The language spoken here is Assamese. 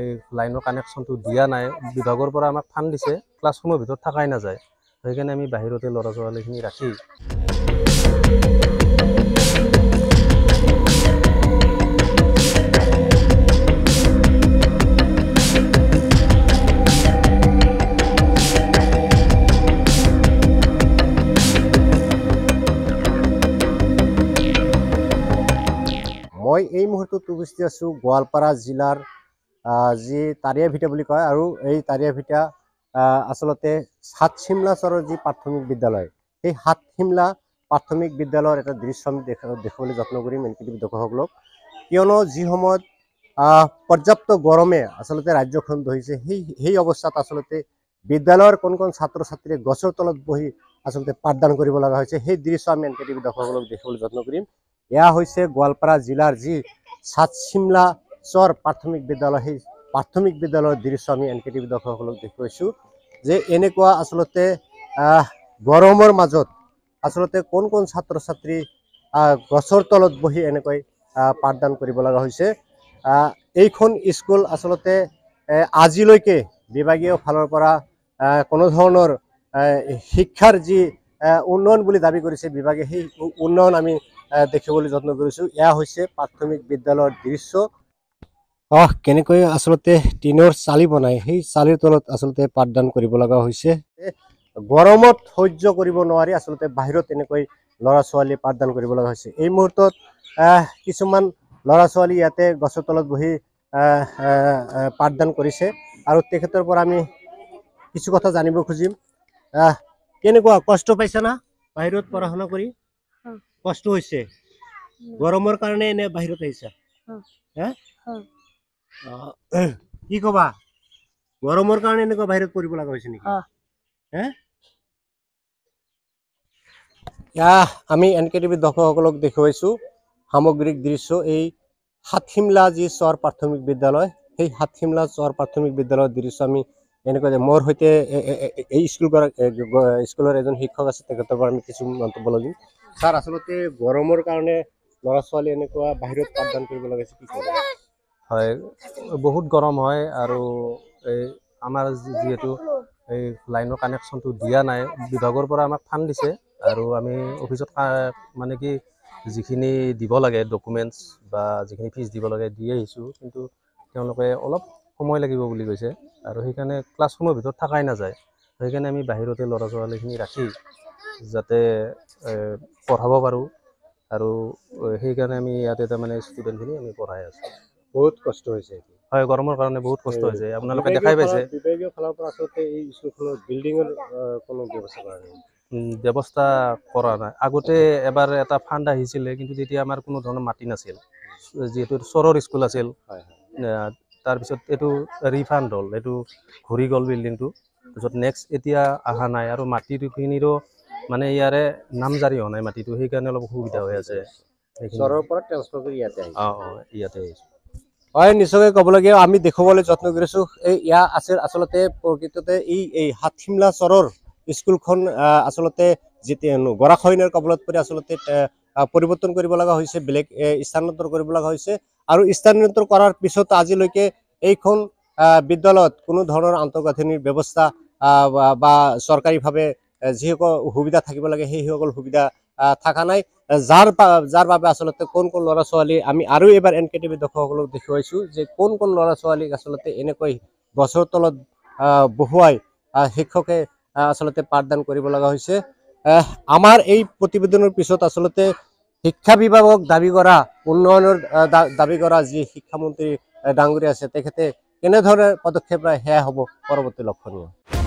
এই লাইনৰ কানেকশ্যনটো দিয়া নাই বিভাগৰ পৰা আমাক ফান দিছে ক্লাছৰুমৰ ভিতৰত থকাই নাযায় সেইকাৰণে আমি বাহিৰতে ল'ৰা ছোৱালীখিনি ৰাখি মই এই মুহূৰ্তত উপস্থিত আছোঁ গোৱালপাৰা জিলাৰ যি তাৰিয়া ভিটা বুলি কয় আৰু এই তাৰিয়া ভিটা আচলতে সাত চৰৰ যি প্ৰাথমিক বিদ্যালয় সেই সাত শিমলা প্ৰাথমিক বিদ্যালয়ৰ এটা দৃশ্য আমি দেখুৱাবলৈ যত্ন কৰিম এন কেটিভি দৰ্শকসকলক কিয়নো যি সময়ত পৰ্যাপ্ত গৰমে আচলতে ৰাজ্যখন ধৰিছে সেই সেই অৱস্থাত আচলতে বিদ্যালয়ৰ কোন কণ ছাত্ৰ ছাত্ৰীয়ে গছৰ তলত বহি আচলতে পাঠদান কৰিব লগা হৈছে সেই দৃশ্য আমি এন কে টিভি দৰ্শকসকলক দেখিবলৈ যত্ন কৰিম এয়া হৈছে গোৱালপাৰা জিলাৰ যি সাত শিমলা চৰ প্ৰাথমিক বিদ্যালয় সেই প্ৰাথমিক বিদ্যালয়ৰ দৃশ্য আমি এন কে টিভি দৰ্শকসকলক দেখুৱাইছোঁ যে এনেকুৱা আচলতে গৰমৰ মাজত আচলতে কোন কোন ছাত্ৰ ছাত্ৰী গছৰ তলত বহি এনেকৈ পাঠদান কৰিব লগা হৈছে এইখন স্কুল আচলতে আজিলৈকে বিভাগীয় ফালৰ পৰা কোনো ধৰণৰ শিক্ষাৰ যি উন্নয়ন বুলি দাবী কৰিছে বিভাগে সেই উন্নয়ন আমি দেখিবলৈ যত্ন কৰিছোঁ এয়া হৈছে প্ৰাথমিক বিদ্যালয়ৰ দৃশ্য অহ কেনেকৈ আচলতে টিনৰ চালি বনাই সেই চালিৰ তলত আচলতে পাঠদান কৰিব লগা হৈছে গৰমত সহ্য কৰিব নোৱাৰি আচলতে বাহিৰত এনেকৈ ল'ৰা ছোৱালীয়ে পাঠদান কৰিব লগা হৈছে এই মুহূৰ্তত কিছুমান ল'ৰা ছোৱালী ইয়াতে গছৰ তলত বহি পাঠদান কৰিছে আৰু তেখেতৰ পৰা আমি কিছু কথা জানিব খুজিম কেনেকুৱা কষ্ট না বাহিৰত পঢ়া শুনা কৰি কষ্ট হৈছে গৰমৰ কাৰণে এনে বাহিৰত আহিছা হে কি কবা গৰমৰ কাৰণে এনেকুৱা বাহিৰত পৰিব লগা হৈছে নেকি আমি এন কে টিভি দৰ্শকসকলক দেখুৱাইছো সামগ্ৰিক দৃশ্য এই হাতশিমলা যি চৰ প্ৰাথমিক বিদ্যালয় সেই হাতশিমলা চৰ প্ৰাথমিক বিদ্যালয়ৰ দৃশ্য আমি এনেকুৱা যে মোৰ সৈতে এই স্কুলগৰাকী স্কুলৰ এজন শিক্ষক আছে তেখেতৰ পৰা আমি কিছু মন্তব্য লৈ দিম ছাৰ আচলতে গৰমৰ কাৰণে ল'ৰা ছোৱালী এনেকুৱা বাহিৰত পাঠদান কৰিব লগা হৈছে কি কয় হয় বহুত গৰম হয় আৰু এই আমাৰ যিহেতু এই লাইনৰ কানেকশ্যনটো দিয়া নাই বিভাগৰ পৰা আমাক ফাণ্ড দিছে আৰু আমি অফিচত মানে কি যিখিনি দিব লাগে ডকুমেণ্টছ বা যিখিনি ফিজ দিব লাগে দি আহিছোঁ কিন্তু তেওঁলোকে অলপ সময় লাগিব বুলি কৈছে আৰু সেইকাৰণে ক্লাছৰুমৰ ভিতৰত থকাই নাযায় সেইকাৰণে আমি বাহিৰতে ল'ৰা ছোৱালীখিনি ৰাখি যাতে পঢ়াব পাৰোঁ আৰু সেইকাৰণে আমি ইয়াতে তাৰমানে ষ্টুডেণ্টখিনি আমি পঢ়াই আছোঁ বহুত কষ্ট হৈছে হয় গৰমৰ কাৰণে বহুত কষ্ট হৈছে আপোনালোকে দেখাই পাইছে বিভাগীয় ফালৰ পৰা আচলতে এই স্কুলখনত বিল্ডিঙৰ কোনো ব্যৱস্থা কৰা নাই ব্যৱস্থা কৰা নাই আগতে এবাৰ এটা ফাণ্ড আহিছিলে কিন্তু তেতিয়া আমাৰ কোনো ধৰণৰ মাটি নাছিল যিহেতু চৰৰ স্কুল আছিল তাৰপিছত এইটো ৰিফাণ্ড হ'ল এইটো ঘূৰি গ'ল বিল্ডিংটো তাৰপিছত নেক্সট এতিয়া অহা নাই আৰু মাটিখিনিৰো মানে ইয়াৰে নাম জাৰি হোৱা নাই মাটিটো সেইকাৰণে অলপ অসুবিধা হৈ আছে চৰৰ অঁ অঁ ইয়াতে আহিছোঁ হয় নিশ্চয়কৈ ক'বলগীয়া আমি দেখুৱাবলৈ যত্ন কৰিছোঁ এই ইয়াৰ আছে আচলতে প্ৰকৃততে এই এই হাতশিমলা চৰৰ স্কুলখন আচলতে যেতিয়া গৰাখহনীয়াৰ কবলত পৰি আচলতে পৰিৱৰ্তন কৰিব লগা হৈছে বেলেগ স্থানান্তৰ কৰিব লগা হৈছে আৰু স্থানান্তৰ কৰাৰ পিছত আজিলৈকে এইখন বিদ্যালয়ত কোনো ধৰণৰ আন্তঃগাঁথনিৰ ব্যৱস্থা বা চৰকাৰীভাৱে যিসকল সুবিধা থাকিব লাগে সেইসকল সুবিধা থাকা নাই যাৰ যাৰ বাবে আচলতে কোন কোন ল'ৰা ছোৱালী আমি আৰু এবাৰ এন কে টিভি দৰ্শকসকলক দেখুৱাইছোঁ যে কোন কোন ল'ৰা ছোৱালীক আচলতে এনেকৈ গছৰ তলত বহুৱাই শিক্ষকে আচলতে পাঠদান কৰিব লগা হৈছে আমাৰ এই প্ৰতিবেদনৰ পিছত আচলতে শিক্ষা বিভাগক দাবী কৰা উন্নয়নৰ দাবী কৰা যি শিক্ষামন্ত্ৰী ডাঙৰীয়া আছে তেখেতে কেনেধৰণে পদক্ষেপ সেয়া হ'ব পৰৱৰ্তী লক্ষণীয়